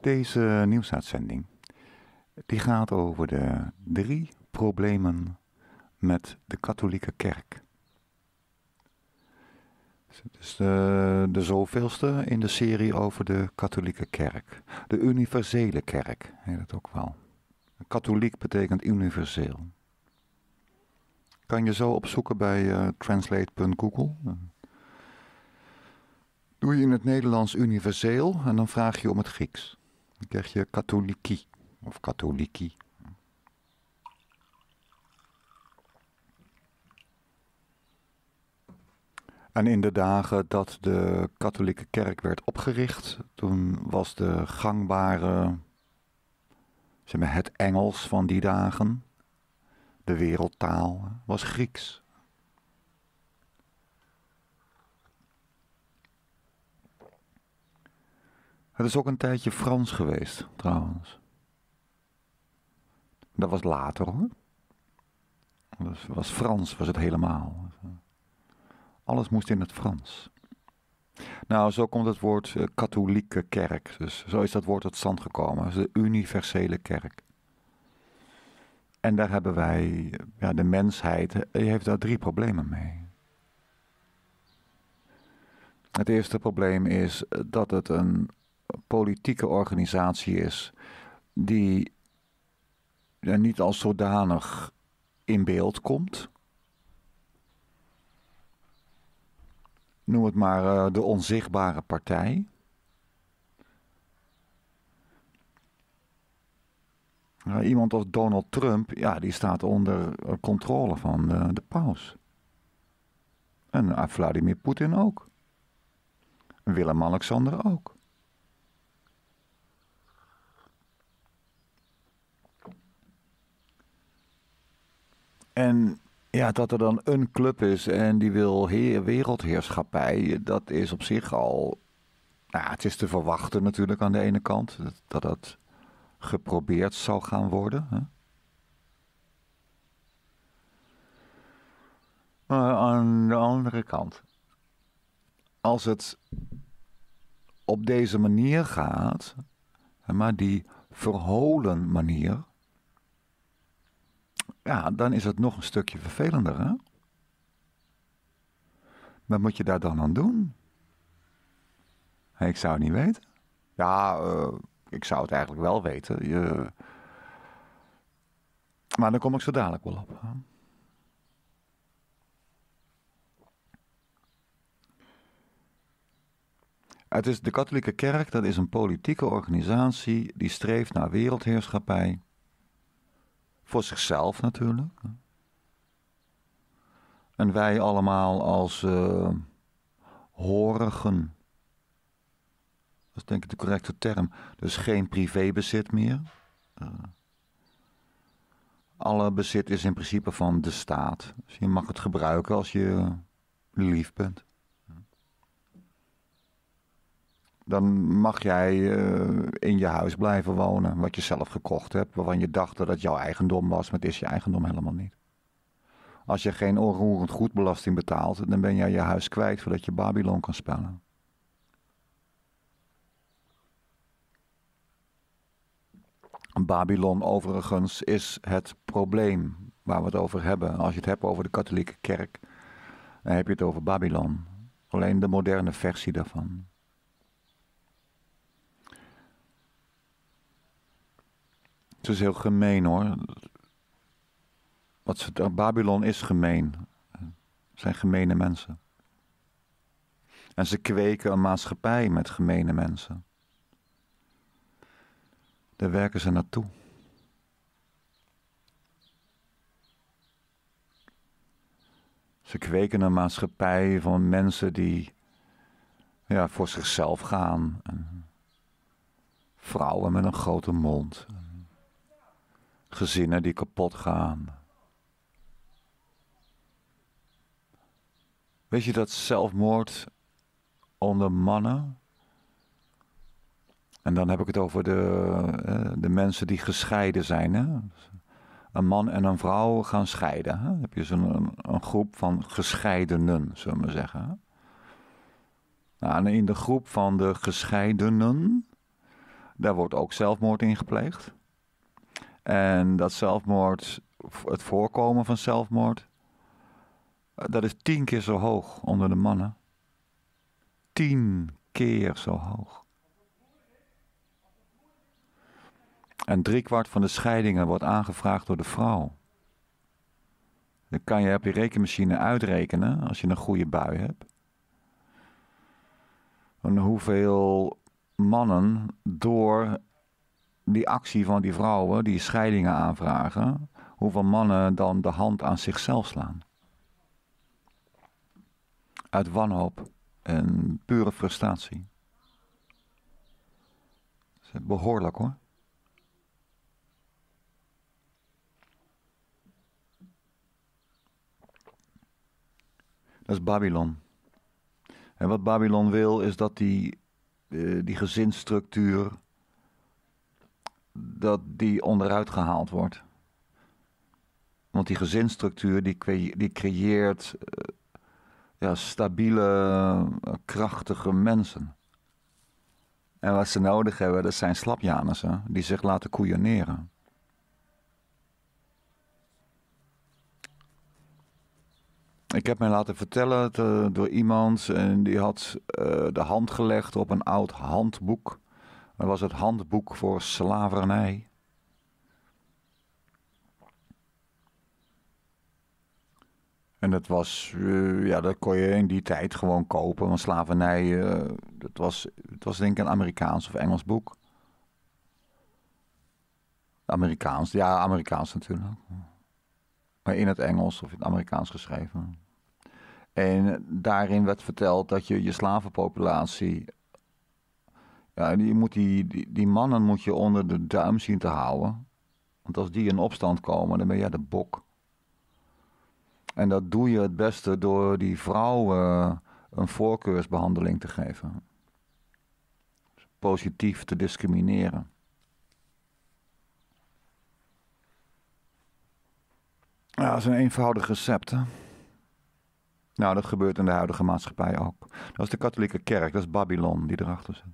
Deze nieuwsuitzending die gaat over de drie problemen met de katholieke kerk. Het is dus de, de zoveelste in de serie over de katholieke kerk. De universele kerk heet het ook wel. Katholiek betekent universeel. Kan je zo opzoeken bij eh, translate.google. Doe je in het Nederlands universeel en dan vraag je om het Grieks. Dan krijg je katholieki. Of katholieki. En in de dagen dat de katholieke kerk werd opgericht, toen was de gangbare, zeg maar, het Engels van die dagen, de wereldtaal, was Grieks. Het is ook een tijdje Frans geweest, trouwens. Dat was later hoor. Dat was Frans, was het helemaal. Alles moest in het Frans. Nou, zo komt het woord eh, katholieke kerk. Dus zo is dat woord tot stand gekomen. de universele kerk. En daar hebben wij, ja, de mensheid, eh, heeft daar drie problemen mee. Het eerste probleem is eh, dat het een politieke organisatie is die er niet als zodanig in beeld komt. Noem het maar eh, de onzichtbare partij. iemand als Donald Trump, ja, die staat onder eh, controle van eh, de paus. En Vladimir Poetin ook. Willem-Alexander ook. En ja, dat er dan een club is en die wil heer, wereldheerschappij, dat is op zich al. Nou, het is te verwachten natuurlijk aan de ene kant dat dat, geprobeerd zal gaan worden. Hè? Maar aan de andere kant, als het op deze manier gaat, maar die verholen manier, ja, dan is het nog een stukje vervelender. Hè? Wat moet je daar dan aan doen? ik zou het niet weten. Ja, eh, ik zou het eigenlijk wel weten. Je... Maar dan kom ik zo dadelijk wel op. Het is de katholieke kerk, dat is een politieke organisatie die streeft naar wereldheerschappij voor zichzelf natuurlijk. En wij allemaal als eh, horigen. Dat is denk ik de correcte term. Dus geen privébezit meer. Eh, alle bezit is in principe van de staat. Dus je mag het gebruiken als je lief bent. dan mag jij eh, in je huis blijven wonen, wat je zelf gekocht hebt, waarvan je dacht dat het jouw eigendom was, maar het is je eigendom helemaal niet. Als je geen onroerend goedbelasting betaalt, dan ben jij je huis kwijt voordat je Babylon kan spellen. Babylon overigens is het probleem waar we het over hebben. Als je het hebt over de katholieke kerk, dan heb je het over Babylon. Alleen de moderne versie daarvan. Het is heel gemeen hoor. Wat ze, Babylon is gemeen. Het zijn gemene mensen. En ze kweken een maatschappij met gemene mensen. Daar werken ze naartoe. Ze kweken een maatschappij van mensen die ja, voor zichzelf gaan. En vrouwen met een grote mond gezinnen die kapot gaan. Weet je dat zelfmoord onder mannen. En dan heb ik het over de, eh, de mensen die gescheiden zijn. Hè? Een man en een vrouw gaan scheiden. Hè? Dan heb je zo'n een groep van gescheidenen, zullen we maar zeggen. Nou, en in de groep van de gescheidenen, daar wordt ook zelfmoord in gepleegd. En dat zelfmoord, het voorkomen van zelfmoord, eh, dat is tien keer zo hoog onder de mannen. Tien keer zo hoog. En driekwart van de scheidingen wordt aangevraagd door de vrouw. Dan kan je op je rekenmachine uitrekenen als je een goede bui hebt. En hoeveel mannen door die actie van die vrouwen die scheidingen aanvragen, hoeveel mannen dan de hand aan zichzelf slaan. Uit wanhoop en pure frustratie. Dat is behoorlijk hoor. Dat is Babylon. En wat Babylon wil is dat die, eh, die gezinsstructuur dat die onderuit gehaald wordt. Want die gezinsstructuur die, die creëert eh, ja, stabiele, eh, krachtige mensen. En wat ze nodig hebben, dat zijn slapjanissen die zich laten koeieneren. Ik heb mij laten vertellen door iemand en die had eh, de hand gelegd op een oud handboek maar was het handboek voor slavernij. En dat was, eh, ja, dat kon je in die tijd gewoon kopen. Want slavernij, uh, dat, was, dat was denk ik een Amerikaans of Engels boek. Amerikaans, ja, Amerikaans natuurlijk. Maar in het Engels of in het Amerikaans geschreven. En daarin werd verteld dat je je slavenpopulatie ja, die, moet die, die, mannen moet je onder de duim zien te houden. Want als die in opstand komen, dan ben jij de bok. En dat doe je het beste door die vrouwen eh, een voorkeursbehandeling te geven. Positief te discrimineren. Ja, dat is een eenvoudig recept. Nou, dat gebeurt in de huidige maatschappij ook. Dat is de katholieke kerk, dat is Babylon die erachter zit.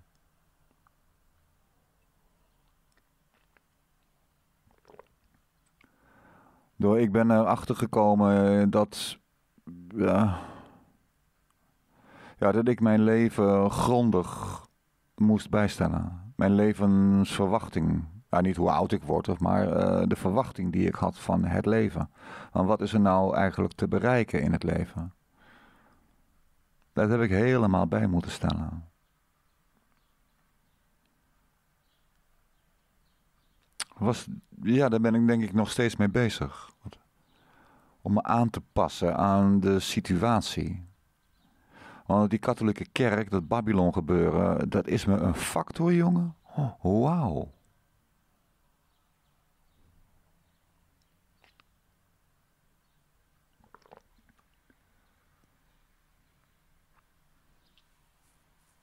Door, ik ben erachter gekomen eh, dat, ja, ja, dat ik mijn leven grondig moest bijstellen. Mijn levensverwachting. Ja, nou, niet hoe oud ik word, maar eh, de verwachting die ik had van het leven. Want wat is er nou eigenlijk te bereiken in het leven? Dat heb ik helemaal bij moeten stellen. Was, ja, daar ben ik denk ik nog steeds mee bezig. Om me aan te passen aan de situatie. Want die katholieke kerk, dat Babylon gebeuren, dat is me een factor, jongen. Oh, Wauw.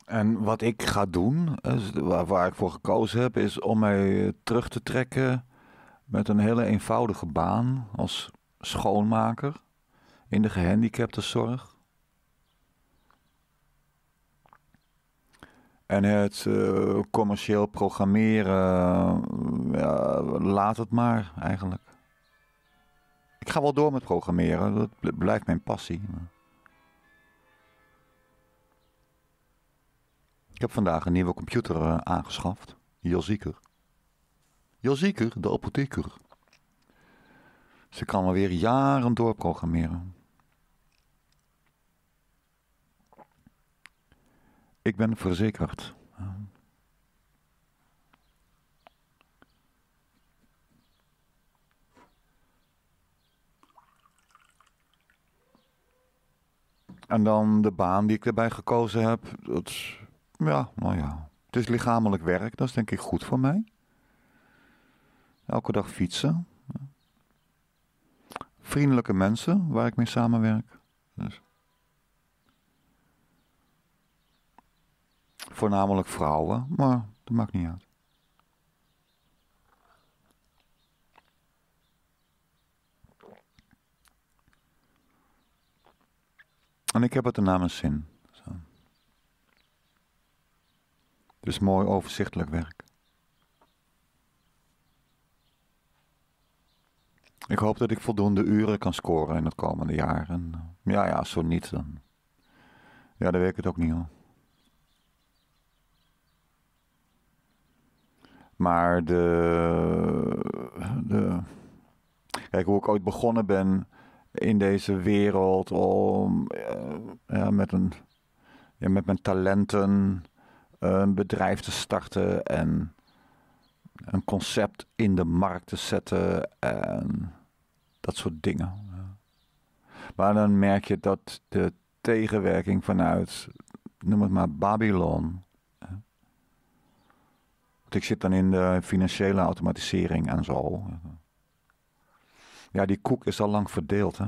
En wat ik ga doen, waar, ik voor gekozen heb, is om mij eh, terug te trekken met een hele eenvoudige baan als schoonmaker in de gehandicaptenzorg. En het eh, commercieel programmeren, eh, ja, laat het maar eigenlijk. Ik ga wel door met programmeren, dat blijft mijn passie. Ik heb vandaag een nieuwe computer eh, aangeschaft. Josieker. Josieker, de apotheker. Ze kan me weer jaren doorprogrammeren. Ik ben verzekerd. En dan de baan die ik erbij gekozen heb. Dat is ja, nou ja. Het is lichamelijk werk, dat is denk ik goed voor mij. Elke dag fietsen. Vriendelijke mensen waar ik mee samenwerk. Dus. Voornamelijk vrouwen, maar dat maakt niet uit. En ik heb het er namens zin. Dus mooi overzichtelijk werk. Ik hoop dat ik voldoende uren kan scoren in het komende jaar. En ja, ja, zo niet dan. Ja, dan weet ik het ook niet al. Maar de, de. Kijk, hoe ik ooit begonnen ben in deze wereld om. Eh, ja, met, een, ja, met mijn talenten een bedrijf te starten en een concept in de markt te zetten en dat soort dingen. Maar dan merk je dat de tegenwerking vanuit, noem het maar Babylon. Want ik zit dan in de financiële automatisering en zo. Ja, die koek is al lang verdeeld. Hè?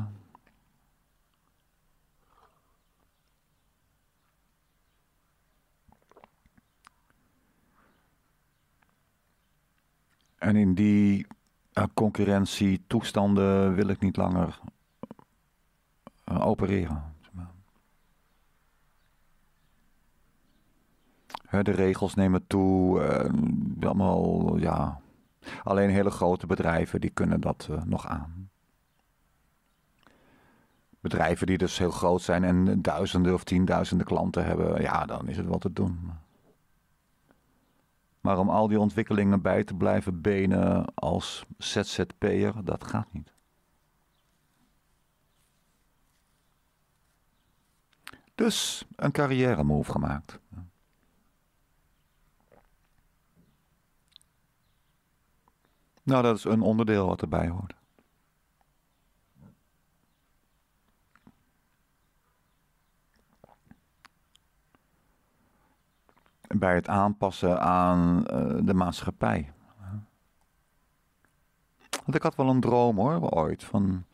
En in die concurrentie eh, concurrentietoestanden wil ik niet langer eh, opereren. de regels nemen toe, eh, allemaal, ja. Alleen hele grote bedrijven die kunnen dat nog aan. Bedrijven die dus heel groot zijn en duizenden of tienduizenden klanten hebben, ja, dan is het wel te doen. Maar om al die ontwikkelingen bij te blijven benen als ZZP'er, dat gaat niet. Dus een carrière move gemaakt. Nou, dat is een onderdeel wat erbij hoort. bij het aanpassen aan eh, de maatschappij. Want ik had wel een droom hoor, ooit. Van,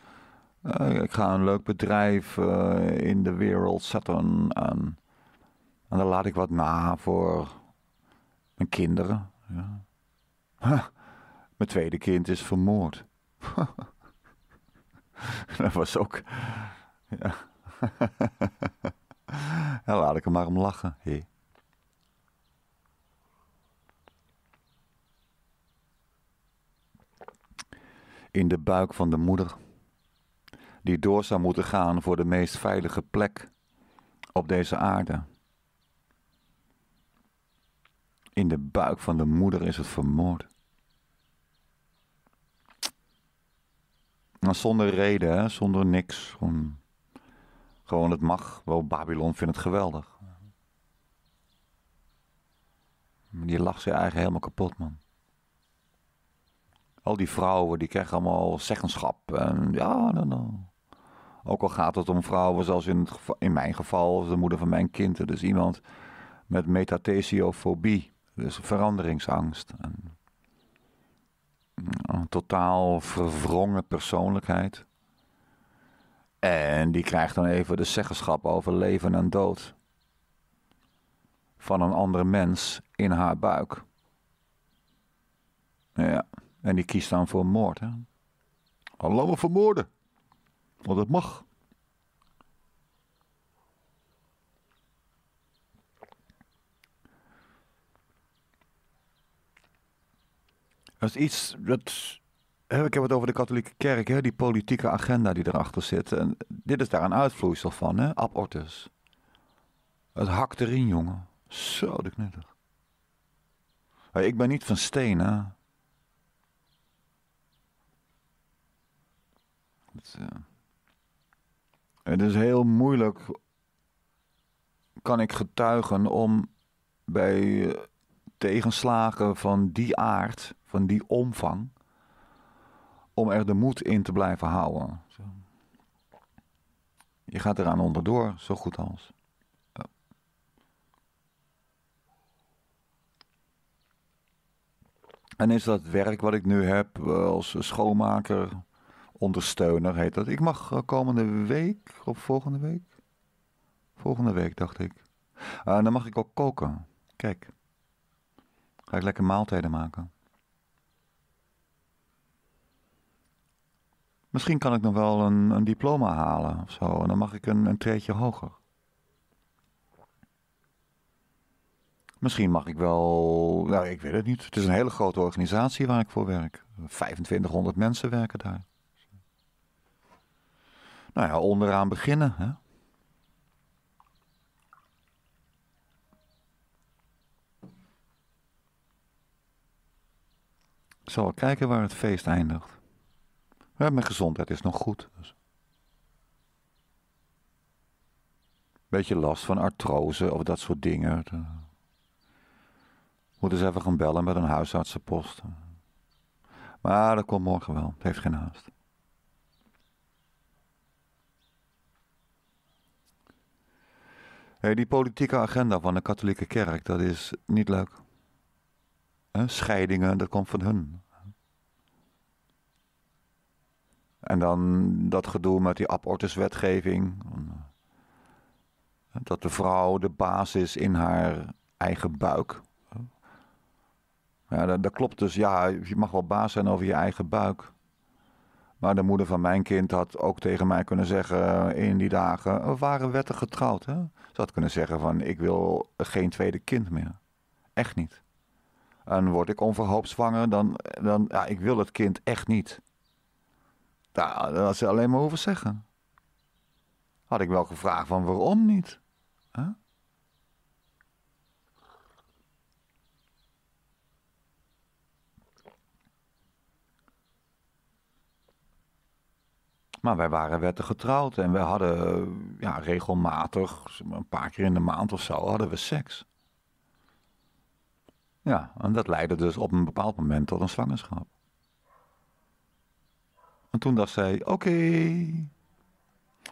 eh, ik ga een leuk bedrijf eh, in de wereld zetten. En, en dan laat ik wat na voor mijn kinderen. Ja. mijn tweede kind is vermoord. dat was ook. Ja. dan laat ik hem maar om lachen. Hey. in de buik van de moeder, die door zou moeten gaan voor de meest veilige plek op deze aarde. In de buik van de moeder is het vermoord. Nou, zonder reden, zonder niks. Gewoon, gewoon het mag. Wel, Babylon vindt het geweldig. Die lacht zich eigenlijk helemaal kapot, man. Al die vrouwen die krijgen allemaal zeggenschap. En ja, dan, nou, dan. Nou. Ook al gaat het om vrouwen, zoals in, in mijn geval, de moeder van mijn kind. Dus iemand met metathesiofobie, dus veranderingsangst. En mm, een totaal verwrongen persoonlijkheid. En die krijgt dan even de zeggenschap over leven en dood. Van een andere mens in haar buik. Ja. En die kiest dan voor moord. Hè? Allemaal vermoorden. Want dat mag. Dat is iets, dat, ik heb het over de katholieke kerk, hè, die politieke agenda die erachter zit. En dit is daar een uitvloeisel van, hè? abortus. Het hakt erin, jongen. Zo de knetter. Ik ben niet van steen, hè. Eh, het, is heel moeilijk, kan ik getuigen, om bij eh, tegenslagen van die aard, van die omvang, om er de moed in te blijven houden. Je gaat eraan onderdoor, zo goed als. En is dat werk wat ik nu heb eh, als schoonmaker, ondersteuner heet dat. Ik mag eh, komende week of volgende week? Volgende week, dacht ik. En eh, dan mag ik ook koken. Kijk. Ga ik lekker maaltijden maken. Misschien kan ik nog wel een, een diploma halen of zo. En dan mag ik een, een treetje hoger. Misschien mag ik wel. Nou, ik weet het niet. Het is een hele grote organisatie waar ik voor werk. 2500 mensen werken daar. Nou ja, onderaan beginnen. Hè? Ik zal kijken waar het feest eindigt. Ja, mijn gezondheid is nog goed. Dus. Beetje last van artrose of dat soort dingen. Moet eens even gaan bellen met een huisartsenpost. Maar dat komt morgen wel. Het heeft geen haast. Hey, die politieke agenda van de katholieke kerk, dat is niet leuk. scheidingen, dat komt van hun. En dan dat gedoe met die abortuswetgeving. Dat de vrouw de baas is in haar eigen buik. Ja, dat, dat, klopt dus. Ja, je mag wel baas zijn over je eigen buik. Maar de moeder van mijn kind had ook tegen mij kunnen zeggen eh, in die dagen... we waren wettig getrouwd, hè? had kunnen zeggen van ik wil geen tweede kind meer. Echt niet. En word ik onverhoopt zwanger, dan, dan ja, ik wil het kind echt niet. Nou, dat had ze alleen maar hoeven zeggen. Had ik wel gevraagd van waarom niet? Huh? Maar wij waren wettig getrouwd en we hadden ja, regelmatig, een paar keer in de maand of zo, hadden we seks. Ja, en dat leidde dus op een bepaald moment tot een zwangerschap. En toen dacht zij, oké,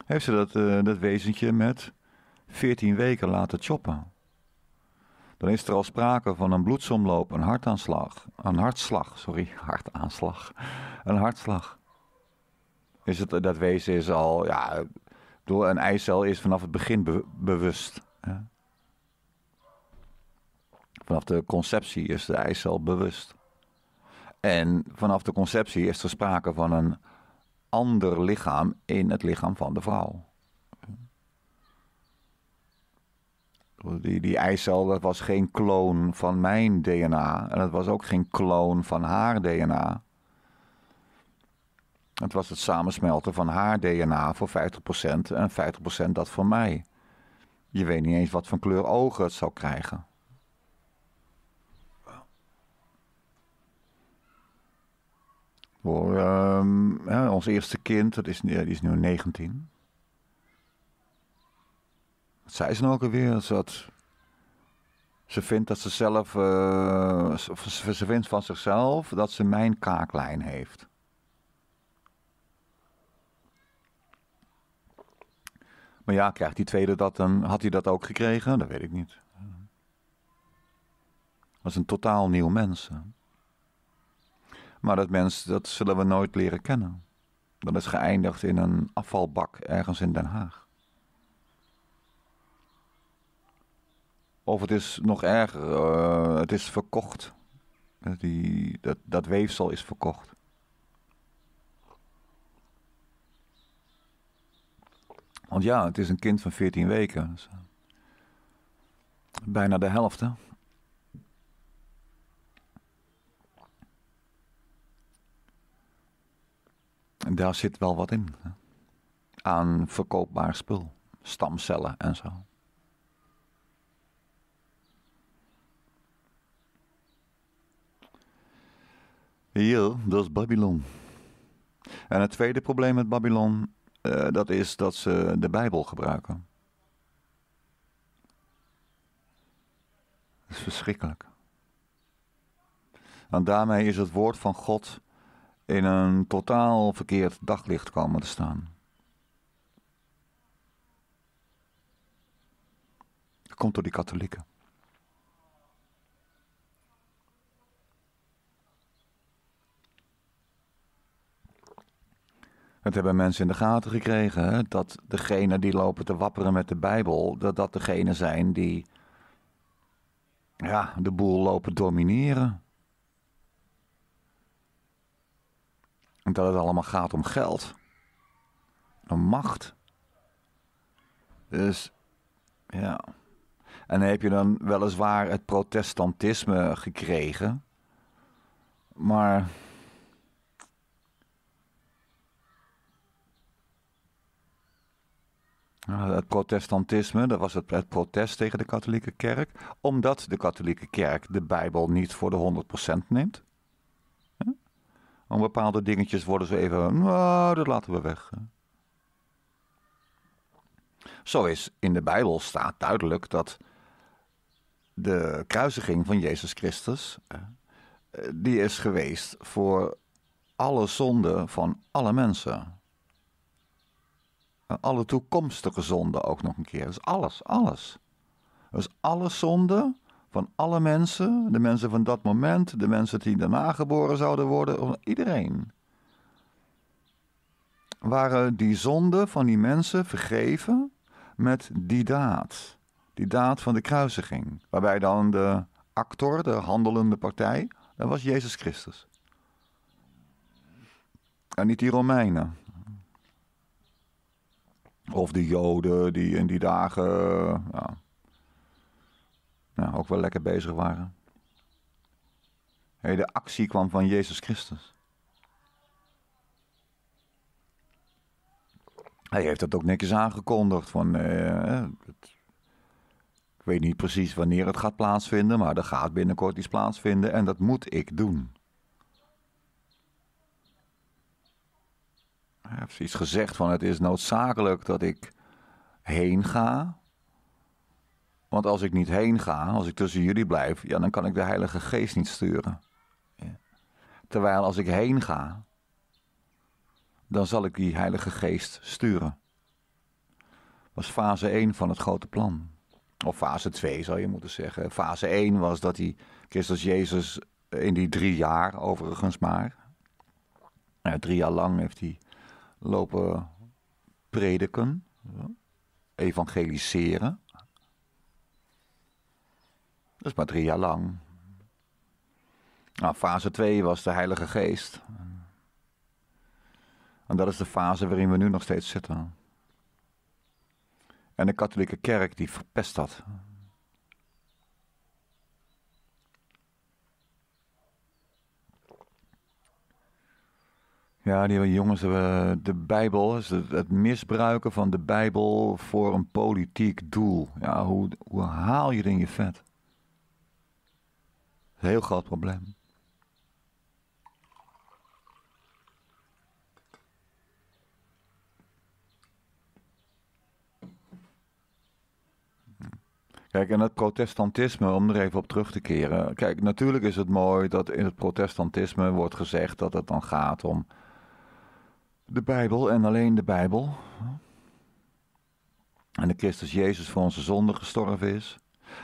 heeft ze dat, eh, dat wezentje met veertien weken laten choppen. Dan is er al sprake van een bloedsomloop, een hartaanslag, een hartslag, sorry, hartaanslag, een hartslag. Dus het, dat wezen is al, ja, bedoel, een eicel is vanaf het begin bewust. Hè? Vanaf de conceptie is de eicel bewust. En vanaf de conceptie is er sprake van een ander lichaam in het lichaam van de vrouw. Die, die eicel, dat was geen kloon van mijn DNA. En dat was ook geen kloon van haar DNA. Het was het samensmelten van haar DNA voor 50% en 50% dat van mij. Je weet niet eens wat voor kleur ogen het zou krijgen. Voor, ja, ehm, ons eerste kind, dat is, die is nu 19. Wat zei ze nou ook alweer? dat ze vindt dat ze zelf, eh, ze vindt van zichzelf dat ze mijn kaaklijn heeft. Maar ja, krijgt die tweede dat Dan Had hij dat ook gekregen? Dat weet ik niet. Dat is een totaal nieuw mens. Maar dat mens, dat zullen we nooit leren kennen. Dat is geëindigd in een afvalbak ergens in Den Haag. Of het is nog erger, eh, het is verkocht. Die, dat, dat weefsel is verkocht. Want ja, het is een kind van 14 weken. Eh, bijna de helft, En daar zit wel wat in. Aan verkoopbaar spul. Stamcellen en zo. Hier, dat is Babylon. En het tweede probleem met Babylon eh, dat is dat ze de Bijbel gebruiken. Dat is verschrikkelijk. Want daarmee is het woord van God in een totaal verkeerd daglicht komen te staan. Dat komt door die katholieken. Het hebben mensen in de gaten gekregen. Dat degenen die lopen te wapperen met de Bijbel, dat dat degenen zijn die ja, de boel lopen domineren. En dat het allemaal gaat om geld. Om macht. Dus ja. En heb je dan weliswaar het protestantisme gekregen. Maar Het protestantisme, dat was het, protest tegen de katholieke kerk, omdat de katholieke kerk de Bijbel niet voor de 100% neemt. Om bepaalde dingetjes worden ze even, nou, dat laten we weg. Zo is in de Bijbel staat duidelijk dat de kruisiging van Jezus Christus, eh, die is geweest voor alle zonden van alle mensen. En eh, alle toekomstige zonden ook nog een keer. Dus alles, alles. Dus alle zonden van alle mensen, de mensen van dat moment, de mensen die daarna geboren zouden worden, iedereen. Waren die zonden van die mensen vergeven met die daad? Die daad van de kruisiging, waarbij dan de actor, de handelende partij, dat was Jezus Christus. En niet die Romeinen, of de Joden die in die dagen eh, ja, nou, ook wel lekker bezig waren. Hey, de actie kwam van Jezus Christus. Hij heeft dat ook netjes aangekondigd. Van, eh, eh het, ik weet niet precies wanneer het gaat plaatsvinden, maar er gaat binnenkort iets plaatsvinden en dat moet ik doen. Hij heeft iets gezegd van het is noodzakelijk dat ik heen ga. Want als ik niet heen ga, als ik tussen jullie blijf, ja, dan kan ik de Heilige Geest niet sturen. Ja. Terwijl als ik heen ga, dan zal ik die Heilige Geest sturen. Dat was fase 1 van het grote plan. Of fase 2 zou je moeten zeggen. Fase 1 was dat die Christus Jezus in die drie jaar overigens maar. Drie jaar lang heeft hij lopen prediken, evangeliseren. Dat is maar drie jaar lang. Nou, fase 2 was de Heilige Geest. En dat is de fase waarin we nu nog steeds zitten. En de katholieke kerk die verpest dat. Ja, die jongens, eh, de Bijbel, het misbruiken van de Bijbel voor een politiek doel. Ja, hoe, hoe haal je dan je vet? heel groot probleem. Kijk, en het protestantisme, om er even op terug te keren. Kijk, natuurlijk is het mooi dat in het protestantisme wordt gezegd dat het dan gaat om de Bijbel en alleen de Bijbel. En de Christus Jezus voor onze zonde gestorven is.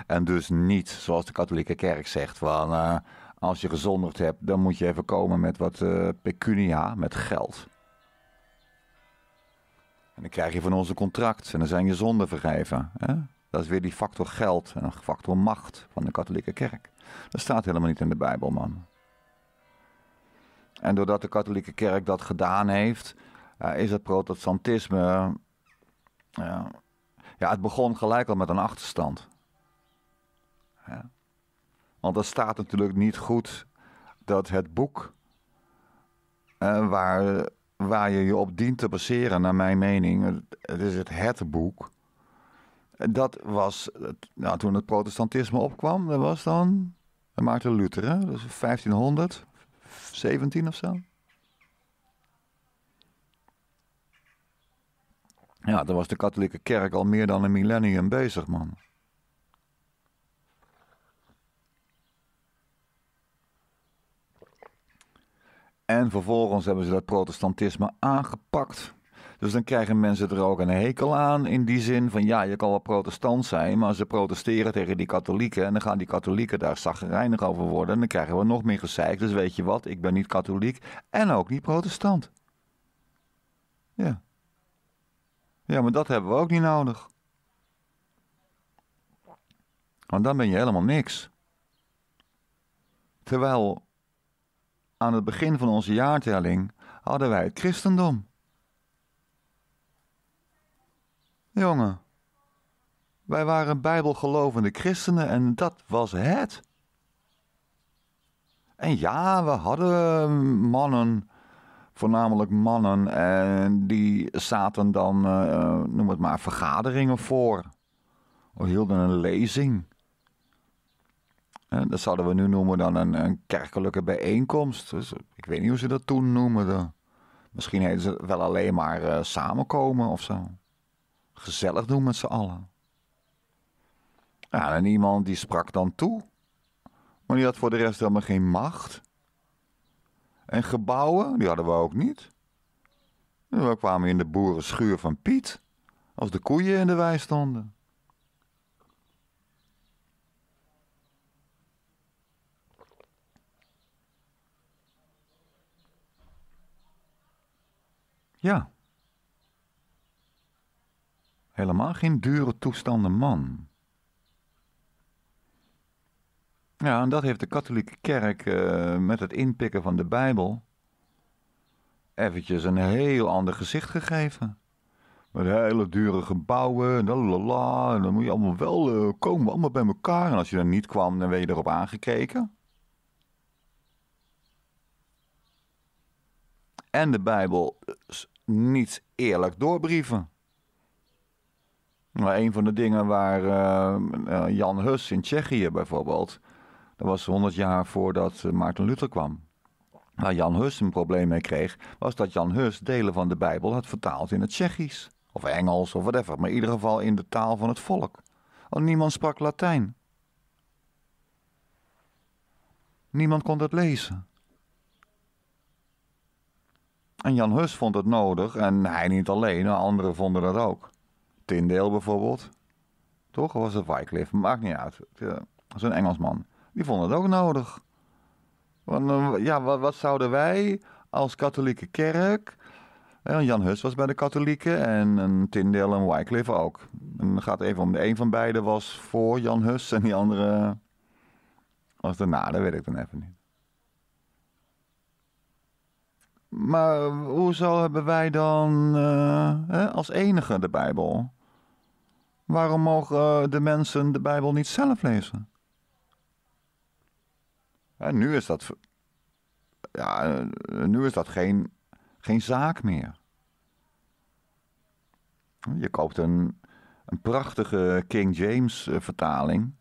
En dus niet, zoals de katholieke kerk zegt, van eh, als je gezondigd hebt, dan moet je even komen met wat eh, pecunia, met geld. En dan krijg je van onze contract en dan zijn je zonden vergeven. Hè? Dat is weer die factor geld en factor macht van de katholieke kerk. Dat staat helemaal niet in de Bijbel, man. En doordat de katholieke kerk dat gedaan heeft, eh, is het protestantisme. Eh, ja, het begon gelijk al met een achterstand. Want er staat natuurlijk niet goed dat het boek eh, waar, waar je je op dient te baseren, naar mijn mening, het is het het boek. Dat was, nou, toen het protestantisme opkwam, dat was dan Maarten Luther, hè? dus 1500. 17 of zo. Ja, dan was de katholieke kerk al meer dan een millennium bezig, man. En vervolgens hebben ze dat protestantisme aangepakt. Dus dan krijgen mensen er ook een hekel aan in die zin van ja, je kan wel protestant zijn, maar ze protesteren tegen die katholieken en dan gaan die katholieken daar zagrijnig over worden en dan krijgen we nog meer gezeik. Dus weet je wat, ik ben niet katholiek en ook niet protestant. Ja. Ja, maar dat hebben we ook niet nodig. Want dan ben je helemaal niks. Terwijl aan het begin van onze jaartelling hadden wij het christendom. Jongen, wij waren bijbelgelovende christenen en dat was het. En ja, we hadden mannen, voornamelijk mannen, en die zaten dan, eh, noem het maar, vergaderingen voor. Of hielden een lezing. En dat zouden we nu noemen dan een, kerkelijke bijeenkomst. Dus, eh, ik weet niet hoe ze dat toen noemden. Misschien heette ze wel alleen maar eh, samenkomen of zo. Gezellig doen met z'n allen. Ja, en iemand die sprak dan toe. Maar die had voor de rest helemaal geen macht. En gebouwen, die hadden we ook niet. En we kwamen in de boerenschuur van Piet. Als de koeien in de wei stonden. Ja helemaal geen dure toestanden man. Ja, en dat heeft de katholieke kerk eh, met het inpikken van de Bijbel eventjes een heel ander gezicht gegeven. Met hele dure gebouwen en lalala. En dan moet je allemaal wel eh, komen, allemaal bij elkaar. En als je dan niet kwam, dan werd je erop aangekeken. En de Bijbel niet eerlijk doorbrieven. Maar een van de dingen waar eh, eh, Jan Hus in Tsjechië bijvoorbeeld, dat was 100 jaar voordat eh, Maarten Luther kwam. Waar Jan Hus een probleem mee kreeg, was dat Jan Hus delen van de Bijbel had vertaald in het Tsjechisch. Of Engels of whatever, maar in ieder geval in de taal van het volk. Want niemand sprak Latijn. Niemand kon dat lezen. En Jan Hus vond het nodig, en hij niet alleen, anderen vonden dat ook. Tyndale bijvoorbeeld. Toch? Of was het Wycliffe? Maakt niet uit. Zo'n Engelsman. Die vonden het ook nodig. Want, eh, ja, wat, zouden wij als katholieke kerk... Jan Hus was bij de katholieken en Tindeel en Wycliffe ook. En het gaat even om de een van beiden was voor Jan Hus en die andere was daarna. Dat weet ik dan even niet. Maar eh, hoezo hebben wij dan eh, als enige de Bijbel? Waarom mogen eh, de mensen de Bijbel niet zelf lezen? En nu is dat, ja, eh, nu is dat geen, geen zaak meer. Je koopt een, prachtige King James eh, vertaling.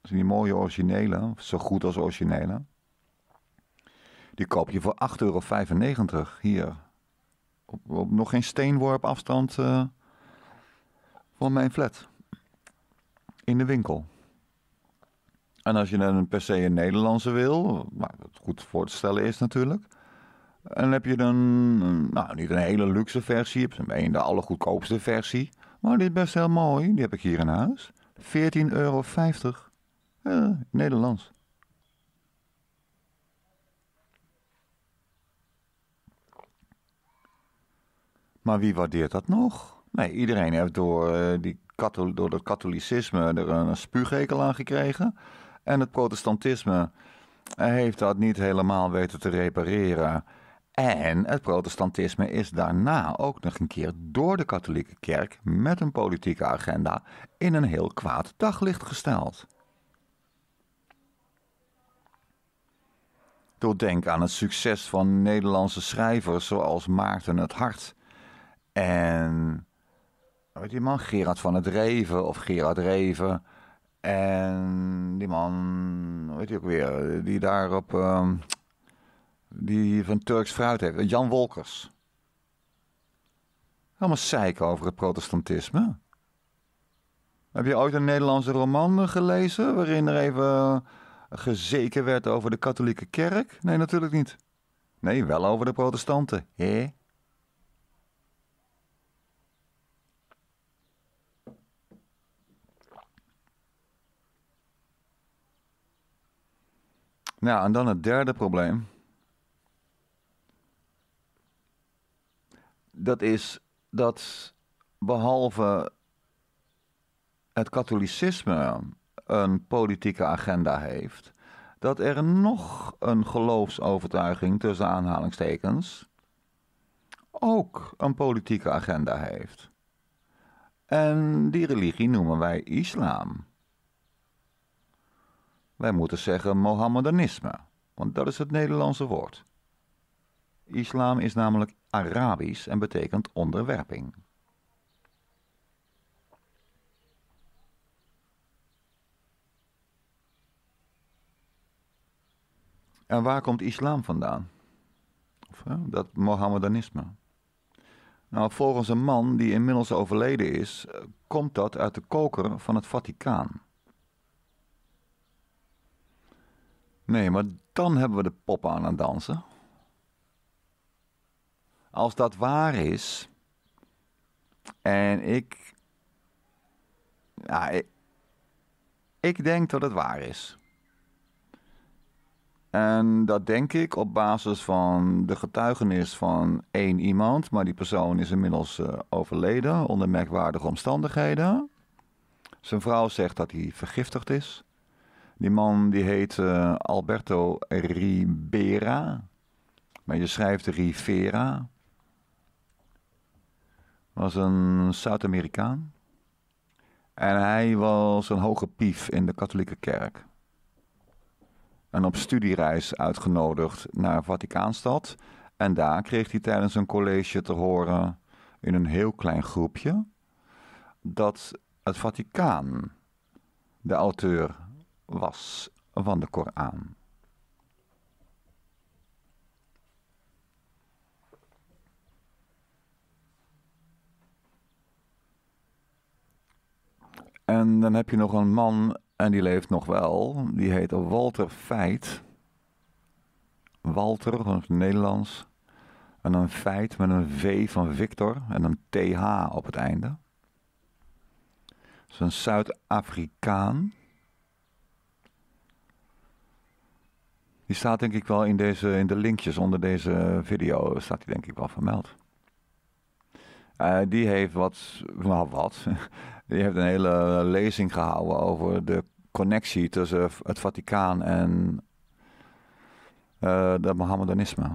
die mooie originele, zo goed als originele. Die koop je voor 8,95 euro hier. Op, nog geen steenworp afstand van mijn flat. In de winkel. En als je dan per se een Nederlandse wil, maar het goed voor te stellen is natuurlijk. dan heb je dan, nou niet een hele luxe versie, je hebt een de allergoedkoopste versie. Maar die is best heel mooi, die heb ik hier in huis. 14,50 euro. Nederlands. Maar wie waardeert dat nog? Nee, iedereen heeft door, uh, die kathol door het katholicisme er een spuughekel aan gekregen. En het protestantisme eh, heeft dat niet helemaal weten te repareren. En het protestantisme is daarna ook nog een keer door de katholieke kerk met een politieke agenda in een heel kwaad daglicht gesteld. Door denk aan het succes van Nederlandse schrijvers zoals Maarten het Hart en weet die man, Gerard van het Reven of Gerard Reven. En die man, weet je ook weer, die daarop, um, ehm, die van Turks fruit heeft, Jan Wolkers. Allemaal zeiken over het protestantisme. Heb je ooit een Nederlandse roman gelezen waarin er even gezeken werd over de katholieke kerk? Nee, natuurlijk niet. Nee, wel over de protestanten. Hé? Nou, en dan het derde probleem. Dat is dat behalve het katholicisme een politieke agenda heeft, dat er nog een geloofsovertuiging tussen aanhalingstekens ook een politieke agenda heeft. En die religie noemen wij islam. Wij moeten zeggen Mohammedanisme, want dat is het Nederlandse woord. Islam is namelijk Arabisch en betekent onderwerping. En waar komt islam vandaan? Of, hè, dat Mohammedanisme. Nou, volgens een man die inmiddels overleden is, eh, komt dat uit de koker van het Vaticaan. Nee, maar dan hebben we de pop aan het dansen. Als dat waar is. En ik. Ja, ik, denk dat het waar is. En dat denk ik op basis van de getuigenis van één iemand, maar die persoon is inmiddels eh, overleden onder merkwaardige omstandigheden. Zijn vrouw zegt dat hij vergiftigd is. Die man die heet eh, Alberto Ribera. Maar je schrijft Rivera. Was een Zuid-Amerikaan. En hij was een hoge pief in de katholieke kerk. En op studiereis uitgenodigd naar Vaticaanstad. En daar kreeg hij tijdens een college te horen, in een heel klein groepje, dat het Vaticaan de auteur was van de Koran. En dan heb je nog een man, en die leeft nog wel, die heet Walter Feit. Walter, van het Nederlands. En een feit met een V van Victor en een TH op het einde. Dat is een Zuid-Afrikaan. Die staat denk ik wel in, deze, in de linkjes onder deze video, staat die denk ik wel vermeld. Eh, die heeft wat, nou wat, die heeft een hele lezing gehouden over de connectie tussen het Vaticaan en uh, eh, de Mohammedanisme.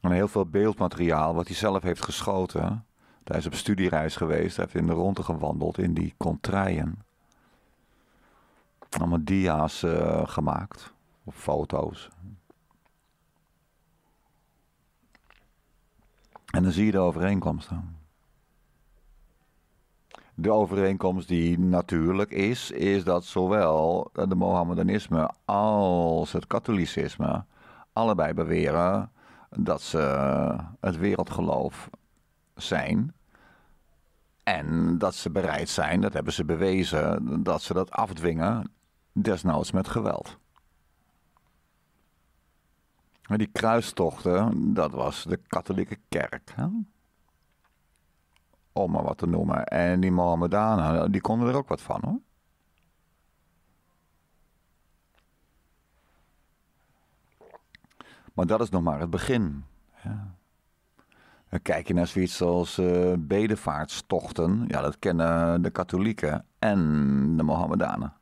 En heel veel beeldmateriaal wat hij zelf heeft geschoten. Hij is op studiereis geweest, hij heeft in de ronde gewandeld in die contraien allemaal dia's eh, gemaakt. Of foto's. En dan zie je de overeenkomsten. De overeenkomst die natuurlijk is, is dat zowel de Mohammedanisme als het katholicisme allebei beweren dat ze het wereldgeloof zijn. En dat ze bereid zijn, dat hebben ze bewezen, dat ze dat afdwingen desnoods met geweld. Maar die kruistochten, dat was de katholieke kerk. Hè? Om maar wat te noemen. En die Mohammedanen, die konden er ook wat van hoor. Maar dat is nog maar het begin. Ja. Dan kijk je naar zoiets als uh, bedevaartstochten. Ja, dat kennen de katholieken en de Mohammedanen.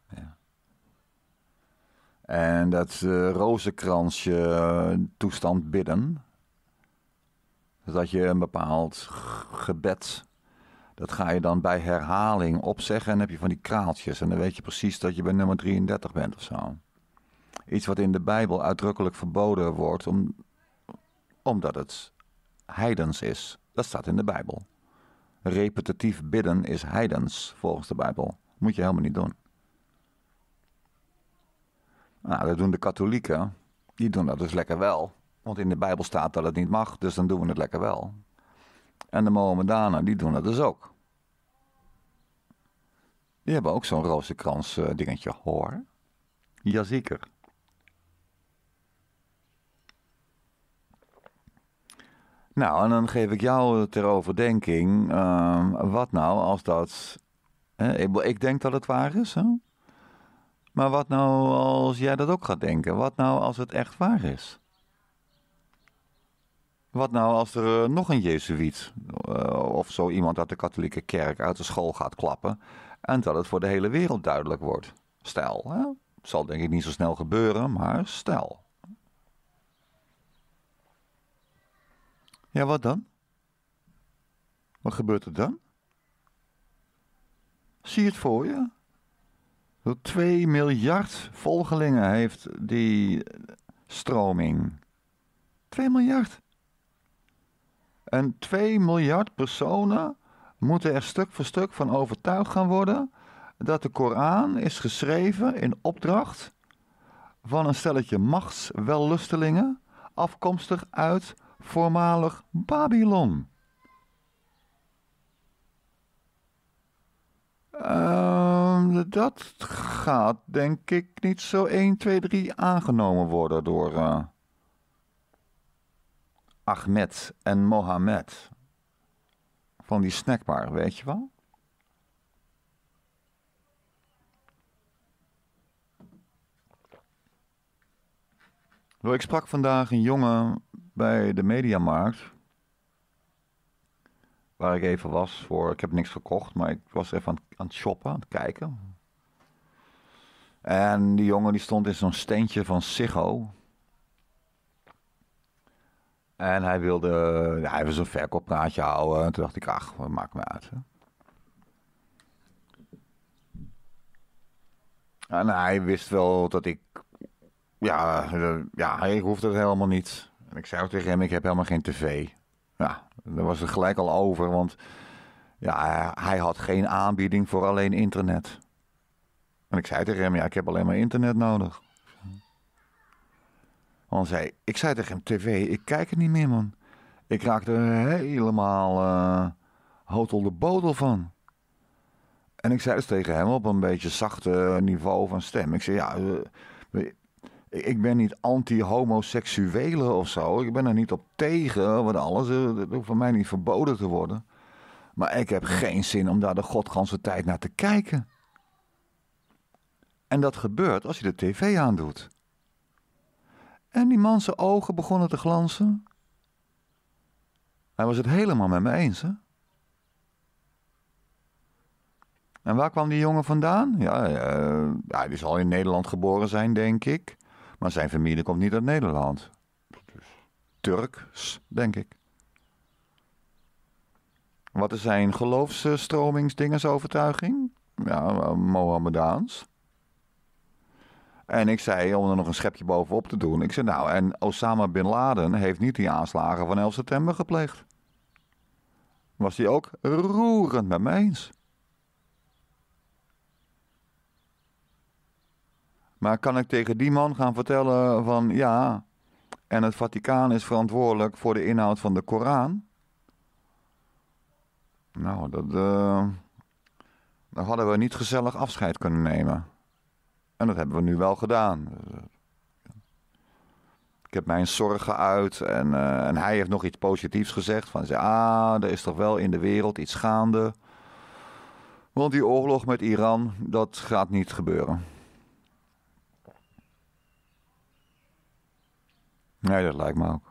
En dat uh, rozenkransje eh, toestand bidden. dat je een bepaald gebed, dat ga je dan bij herhaling opzeggen. En dan heb je van die kraaltjes. En dan weet je precies dat je bij nummer 33 bent of zo. Iets wat in de Bijbel uitdrukkelijk verboden wordt, omdat het heidens is. Dat staat in de Bijbel. Repetitief bidden is heidens, volgens de Bijbel. Moet je helemaal niet doen. Nou, dat doen de katholieken. Die doen dat dus lekker wel. Want in de Bijbel staat dat het niet mag, dus dan doen we het lekker wel. En de Mohammedanen, die doen dat dus ook. Die hebben ook zo'n rozenkrans uh, eh, dingetje, hoor. Jazeker. Nou, en dan geef ik jou ter overdenking. Ehm, wat nou als dat. ik denk dat het waar is. Hè? Maar wat nou als jij dat ook gaat denken? Wat nou als het echt waar is? Wat nou als er eh, nog een Jezuïet eh, of zo iemand uit de katholieke kerk uit de school gaat klappen en dat het voor de hele wereld duidelijk wordt? Stel, hè? zal denk ik niet zo snel gebeuren, maar stel. Ja, wat dan? Wat gebeurt er dan? Zie het voor je? 2 miljard volgelingen heeft die stroming. 2 miljard. En 2 miljard personen moeten er stuk voor stuk van overtuigd gaan worden dat de Koran is geschreven in opdracht van een stelletje machtswellustelingen afkomstig uit voormalig Babylon. dat gaat denk ik niet zo 1, 2, 3 aangenomen worden door eh, Ahmed en Mohammed. Van die snackbar, weet je wel? Ik sprak vandaag een jongen bij de Mediamarkt. Waar ik even was voor. Ik heb niks gekocht, maar ik was even aan het shoppen, aan het kijken. En die jongen die stond in zo'n steentje van sigo, En hij wilde ja, even zo'n verkooppraatje houden. En toen dacht ik, ach, wat maakt me uit. En hij wist wel dat ik... Ja, eh, ja hij hoefde het helemaal niet. En ik zei ook tegen hem, ik heb helemaal geen tv. Ja, daar was het gelijk al over, want ja, hij had geen aanbieding voor alleen internet. En ik zei tegen hem, ja, ik heb alleen maar internet nodig. Want zei: ik zei tegen hem, tv, ik kijk het niet meer, man. Ik raakte helemaal uh, eh, hotel de bodel van. En ik zei dus tegen hem op een beetje zachte niveau van stem. Ik zei, ja, eh, ik ben niet anti-homoseksuele of zo. Ik ben er niet op tegen, wat alles uh, dat hoeft van mij niet verboden te worden. Maar ik heb geen zin om daar de godganse tijd naar te kijken. En dat gebeurt als je de tv aandoet. En die man ogen begonnen te glanzen. Hij was het helemaal met me eens, hè? En waar kwam die jongen vandaan? Ja, uh, ja, die zal in Nederland geboren zijn, denk ik. Maar zijn familie komt niet uit Nederland. Turks, denk ik. Wat is zijn overtuiging? Ja, Mohammedaans. En ik zei, om er nog een schepje bovenop te doen. Ik zei, nou, en Osama Bin Laden heeft niet die aanslagen van 11 september gepleegd. Was hij ook roerend met mij eens. Maar kan ik tegen die man gaan vertellen van, ja, en het Vaticaan is verantwoordelijk voor de inhoud van de Koran? Nou, dat, uh, eh, dan hadden we niet gezellig afscheid kunnen nemen. En dat hebben we nu wel gedaan. Ik heb mijn zorgen uit en, eh, en hij heeft nog iets positiefs gezegd. Van, zei, ah, er is toch wel in de wereld iets gaande. Want die oorlog met Iran, dat gaat niet gebeuren. Nee, dat lijkt me ook.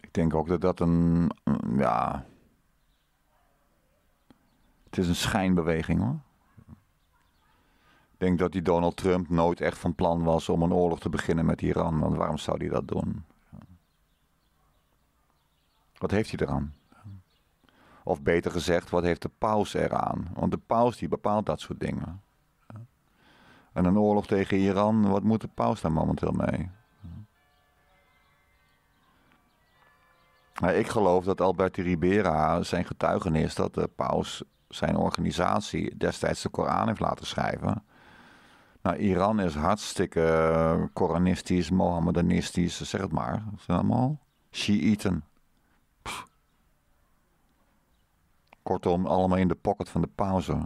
Ik denk ook dat dat een, ja, het is een schijnbeweging hoor. Ik denk dat die Donald Trump nooit echt van plan was om een oorlog te beginnen met Iran. Want waarom zou hij dat doen? Wat heeft hij eraan? Of beter gezegd, wat heeft de paus eraan? Want de paus die bepaalt dat soort dingen. En een oorlog tegen Iran, wat moet de paus daar momenteel mee? ik geloof dat Alberti Ribera zijn getuigenis dat de paus zijn organisatie destijds de Koran heeft laten schrijven. Nou, Iran is hartstikke eh, Koranistisch, Mohammedanistisch, zeg het maar. Dat zijn allemaal Shiiten. Kortom, allemaal in de pocket van de pauze.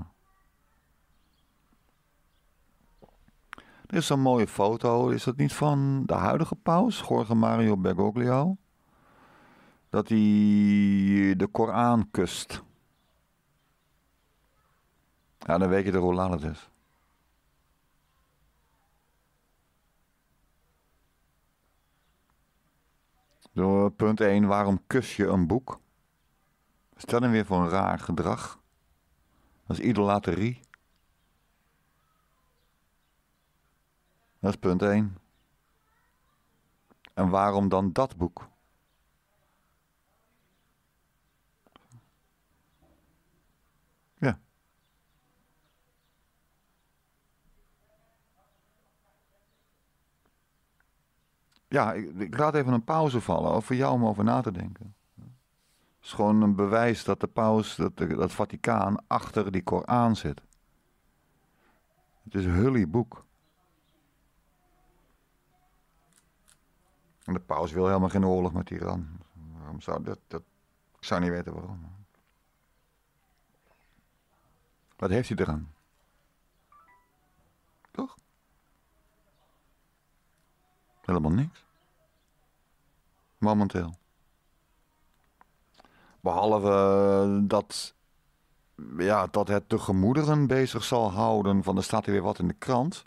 Er is een mooie foto, is dat niet van de huidige paus, Jorge Mario Bergoglio? Dat hij de Koran kust. Ja, dan weet je er hoe laat het is. punt 1, waarom kus je een boek? Stel hem weer voor een raar gedrag. Dat is idolaterie. Dat is punt 1. En waarom dan dat boek? ja, ik, laat even een pauze vallen over jou om over na te denken. Het is gewoon een bewijs dat de paus, dat, de, dat Vaticaan achter die Koran zit. Het is een boek. En de paus wil helemaal geen oorlog met Iran. Waarom zou dat, dat ik zou niet weten waarom. Wat heeft hij eraan? Toch? Helemaal niks. Momenteel. Behalve eh, dat, ja, dat het de gemoederen bezig zal houden van er staat weer wat in de krant.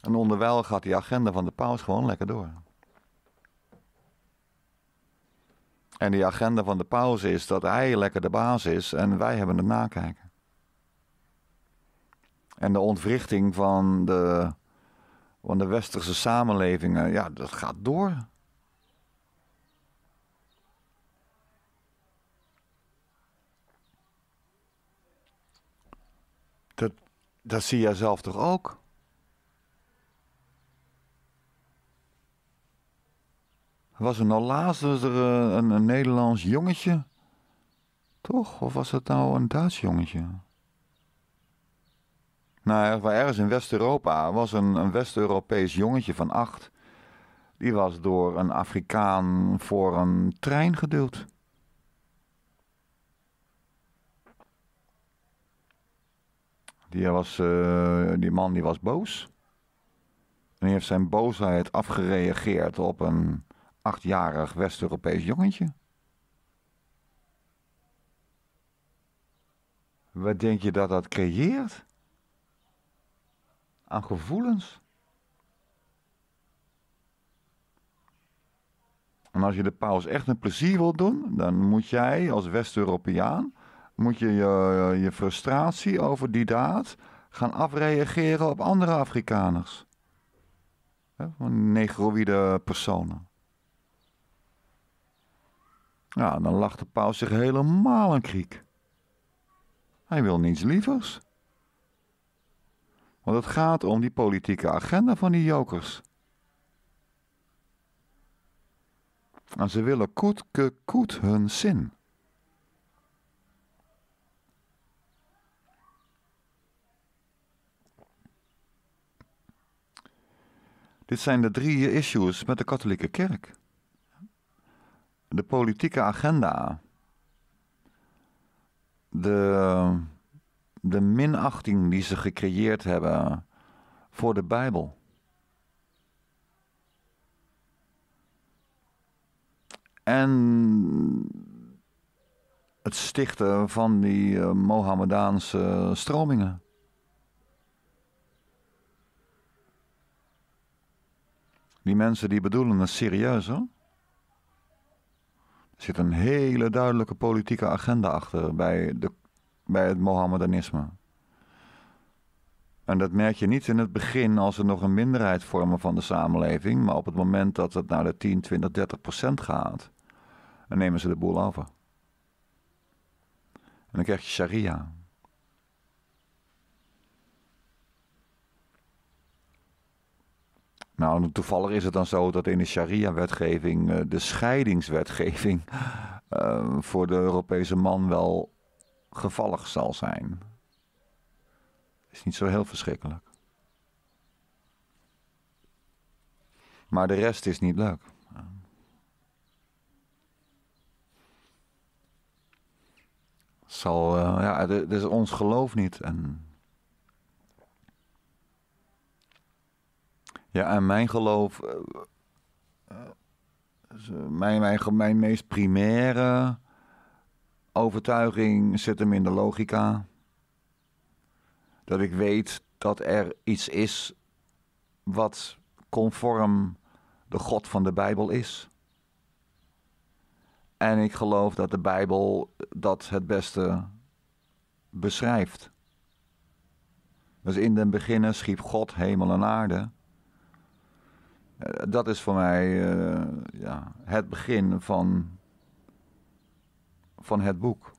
En onderwijl gaat die agenda van de paus gewoon lekker door. En die agenda van de paus is dat hij lekker de baas is en wij hebben het nakijken. En de ontwrichting van de van de westerse samenlevingen, ja, dat gaat door. Dat, dat zie jij zelf toch ook? Was er nou laatst was er eh, een, een, Nederlands jongetje? Toch? Of was het nou een Duits jongetje? Nou, ergens in West-Europa was een, een West-Europees jongetje van acht. Die was door een Afrikaan voor een trein geduwd. Die, was, eh, die man die was boos. En die heeft zijn boosheid afgereageerd op een achtjarig West-Europees jongetje. Wat denk je dat dat creëert? aan gevoelens. En als je de paus echt een plezier wilt doen, dan moet jij als West-Europeaan moet je, je, eh, je frustratie over die daad gaan afreageren op andere Afrikaners. Negroïde personen. Ja, dan lacht de paus zich helemaal een kriek. Hij wil niets lievers. Want het gaat om die politieke agenda van die jokers. En ze willen koetke koet hun zin. Dit zijn de drie issues met de katholieke kerk. De politieke agenda. De de minachting die ze gecreëerd hebben voor de Bijbel. En het stichten van die eh, Mohammedaanse stromingen. Die mensen die bedoelen het serieus hoor. Er zit een hele duidelijke politieke agenda achter bij de bij het Mohammedanisme. En dat merk je niet in het begin als er nog een minderheid vormen van de samenleving, maar op het moment dat het naar de 10, 20, 30 procent gaat, dan nemen ze de boel over. En dan krijg je sharia. Nou, toevallig is het dan zo dat in de sharia-wetgeving eh, de scheidingswetgeving eh, voor de Europese man wel gevallig zal zijn. Is niet zo heel verschrikkelijk. Maar de rest is niet leuk. Zal, eh, ja, het is ons geloof niet. En... Ja, en mijn geloof. Eh, eh, mijn, mijn, mijn meest primaire overtuiging zit hem in de logica. Dat ik weet dat er iets is wat conform de God van de Bijbel is. En ik geloof dat de Bijbel dat het beste beschrijft. Dus in den beginnen schiep God hemel en aarde. Eh, dat is voor mij eh, ja, het begin van van het boek.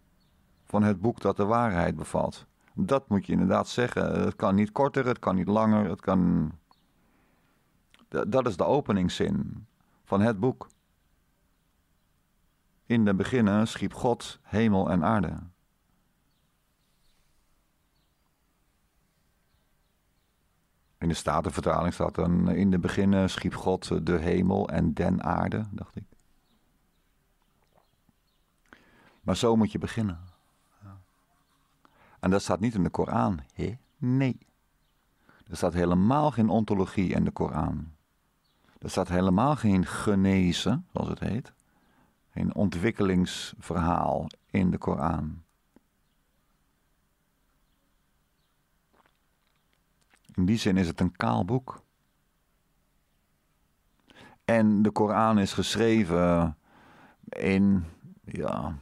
Van het boek dat de waarheid bevat. Dat moet je inderdaad zeggen. Het kan niet korter, het kan niet langer, het kan. Dat is de openingszin van het boek. In de beginnen schiep God hemel en aarde. In de Statenvertaling staat dan: In de beginnen schiep God de hemel en den aarde, dacht ik. Maar zo moet je beginnen. En dat staat niet in de Koran. Nee. Er staat helemaal geen ontologie in de Koran. Er staat helemaal geen genezen, zoals het heet. Geen ontwikkelingsverhaal in de Koran. In die zin is het een kaal boek. En de Koran is geschreven in, ja,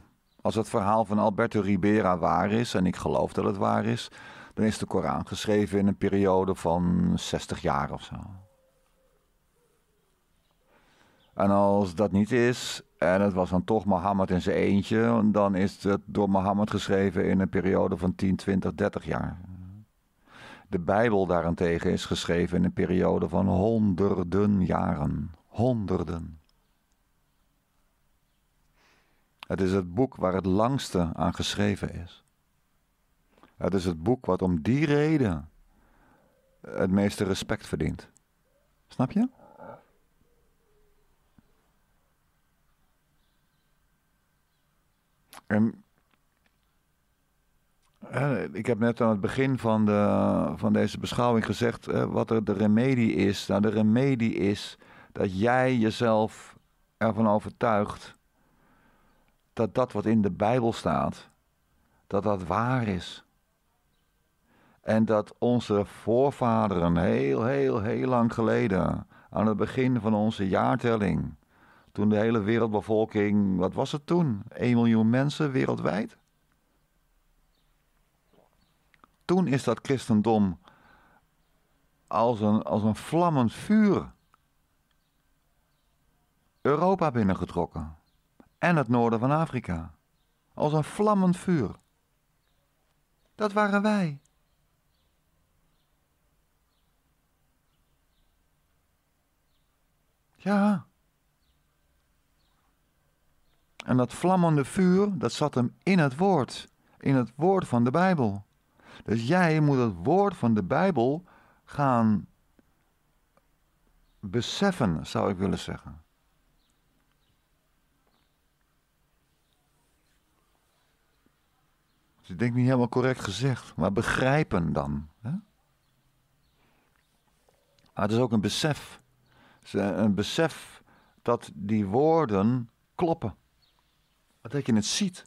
als het verhaal van Alberto Ribera waar is, en ik geloof dat het waar is, dan is de Koran geschreven in een periode van 60 jaar of zo. En als dat niet is, en het was dan toch Mohammed in zijn eentje, dan is het door Mohammed geschreven in een periode van 10, 20, 30 jaar. De Bijbel daarentegen is geschreven in een periode van honderden jaren. Honderden. Het is het boek waar het langste aan geschreven is. Het is het boek wat om die reden het meeste respect verdient. Snap je? ik heb net aan het begin van, de, van deze beschouwing gezegd wat er de remedie is. Nou, de remedie is dat jij jezelf ervan overtuigt dat dat wat in de Bijbel staat, dat dat waar is. En dat onze voorvaderen heel, heel, heel lang geleden, aan het begin van onze jaartelling, toen de hele wereldbevolking, wat was het toen? 1 miljoen mensen wereldwijd? Toen is dat christendom als een, als een vlammend vuur Europa binnengetrokken en het noorden van Afrika, als een vlammend vuur. Dat waren wij. Ja. En dat vlammende vuur, dat zat hem in het woord, in het woord van de Bijbel. Dus jij moet het woord van de Bijbel gaan beseffen, zou ik willen zeggen. Dus ik denk niet helemaal correct gezegd, maar begrijpen dan. Hè? Maar het is ook een besef. Een besef dat die woorden kloppen. Dat je het ziet.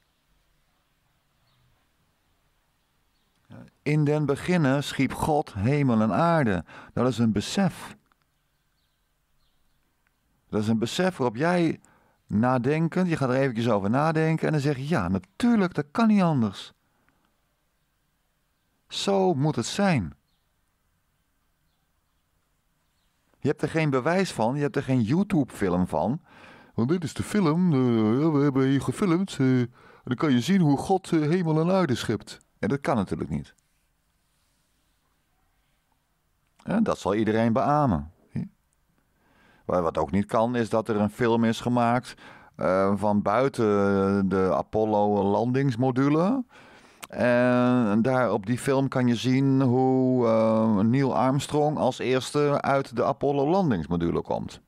In den beginnen schiep God hemel en aarde. Dat is een besef. Dat is een besef waarop jij nadenkend, je gaat er eventjes over nadenken en dan zeg je ja, natuurlijk, dat kan niet anders. Zo moet het zijn. Je hebt er geen bewijs van, je hebt er geen YouTube-film van. Want dit is de film, eh, we hebben hier gefilmd. Eh, en dan kan je zien hoe God eh, hemel en aarde schept. En dat kan natuurlijk niet. dat zal iedereen beamen. Wat ook niet kan, is dat er een film is gemaakt van buiten de Apollo-landingsmodule. En daar op die film kan je zien hoe eh, Neil Armstrong als eerste uit de Apollo-landingsmodule komt.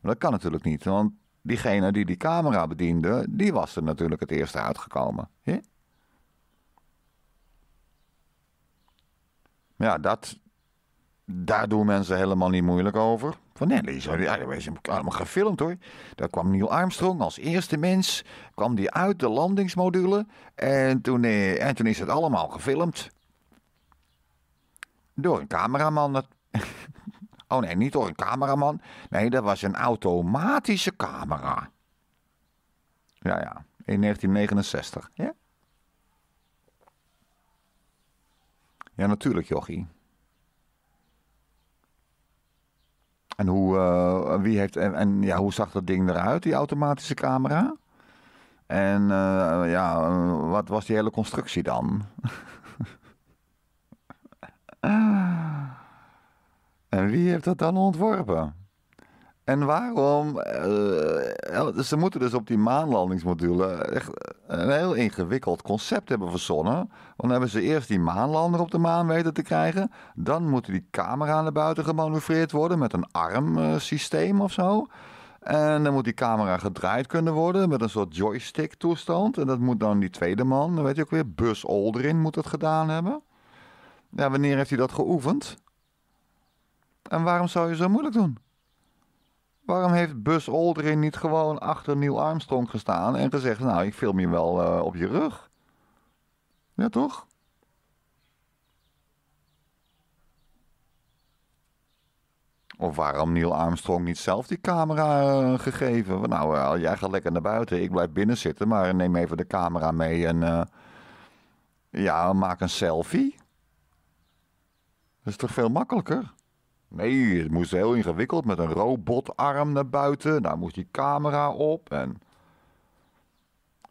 Maar dat kan natuurlijk niet, want diegene die die camera bediende, die was er natuurlijk het eerste uitgekomen. Ja, dat, daar doen mensen helemaal niet moeilijk over. Van Nelly, ja, dat is allemaal gefilmd hoor. Daar kwam Neil Armstrong als eerste mens, kwam die uit de landingsmodule en toen, eh, en toen is het allemaal gefilmd. Door een cameraman. Oh nee, niet door een cameraman. Nee, dat was een automatische camera. Ja, ja, in 1969. Ja, ja natuurlijk, jochie. En, hoe, eh, wie heeft, en, en, ja, hoe zag dat ding eruit, die automatische camera? En eh, ja, eh, wat was die hele constructie dan? en wie heeft dat dan ontworpen? En waarom? Eh, eh, ze moeten dus op die maanlandingsmodule echt een heel ingewikkeld concept hebben verzonnen. Want dan hebben ze eerst die maanlander op de maan weten te krijgen. Dan moet die camera naar buiten gemanoeuvreerd worden met een armsysteem eh, systeem of zo. En dan moet die camera gedraaid kunnen worden met een soort joystick toestand. En dat moet dan die tweede man, weet je ook weer, Bus Olderin moet dat gedaan hebben. Ja, wanneer heeft hij dat geoefend? En waarom zou je zo moeilijk doen? Waarom heeft Buzz Aldrin niet gewoon achter Neil Armstrong gestaan en gezegd: Nou, ik film je wel eh, op je rug? Ja, toch? Of waarom Neil Armstrong niet zelf die camera eh, gegeven? Nou, uh, jij gaat lekker naar buiten, ik blijf binnen zitten, maar neem even de camera mee en. ja, maak een selfie. Dat is toch veel makkelijker? Nee, het moest heel ingewikkeld met een robotarm naar buiten. Daar moest die camera op en...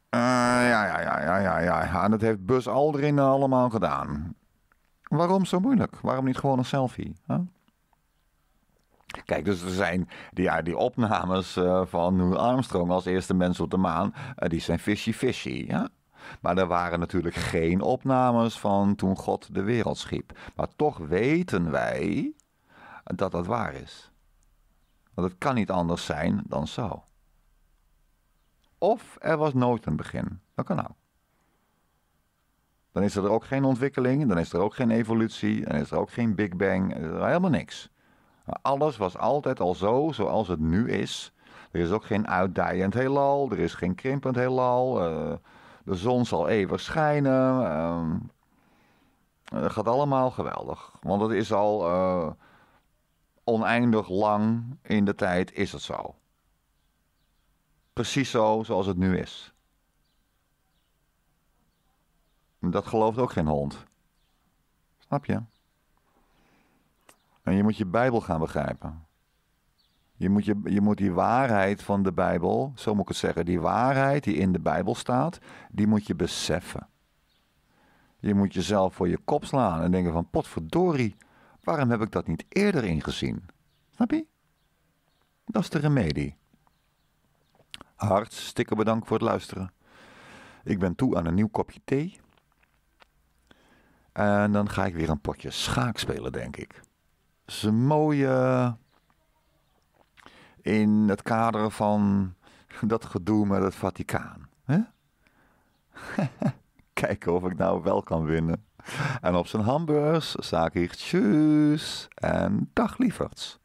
Eh, ja, ja, ja, ja, ja, ja. En dat heeft Bus Aldrin allemaal gedaan. Waarom zo moeilijk? Waarom niet gewoon een selfie? Kijk, dus er zijn die, ja, die opnames eh, van Neil Armstrong als eerste mens op de maan, eh, die zijn fishy fishy, ja. Maar er waren natuurlijk geen opnames van toen God de wereld schiep. Maar toch weten wij dat dat waar is. Want het kan niet anders zijn dan zo. Of er was nooit een begin. Dat kan ook. Dan is er ook geen ontwikkeling, dan is er ook geen evolutie, dan is er ook geen Big Bang, helemaal niks. Alles was altijd al zo, zoals het nu is. Er is ook geen uitdijend heelal, er is geen krimpend heelal. Eh, de zon zal eeuwig schijnen. Ehm, het gaat allemaal geweldig. Want het is al eh, oneindig lang in de tijd is het zo. Precies zo zoals het nu is. Dat gelooft ook geen hond. Snap je? En je moet je Bijbel gaan begrijpen. Je moet, je, je moet die waarheid van de Bijbel, zo moet ik het zeggen, die waarheid die in de Bijbel staat, die moet je beseffen. Je moet jezelf voor je kop slaan en denken van potverdorie, Waarom heb ik dat niet eerder ingezien? Snap je? Dat is de remedie. Hartstikke bedankt voor het luisteren. Ik ben toe aan een nieuw kopje thee. En dan ga ik weer een potje schaak spelen, denk ik. Dat is een mooie. In het kader van dat gedoe met het Vaticaan. Kijken of ik nou wel kan winnen en op zijn hamburgers zag ik tjus en dag lieverds.